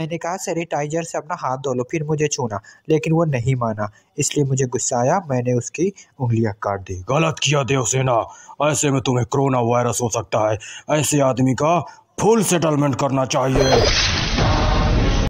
मैंने कहा सैनिटाइजर से अपना हाथ धो लो फिर मुझे छूना लेकिन वो नहीं माना इसलिए मुझे गुस्सा आया मैंने उसकी उंगलियां काट दी गलत किया देवसेना ऐसे में तुम्हें कोरोना वायरस हो सकता है ऐसे आदमी का फुल सेटलमेंट करना चाहिए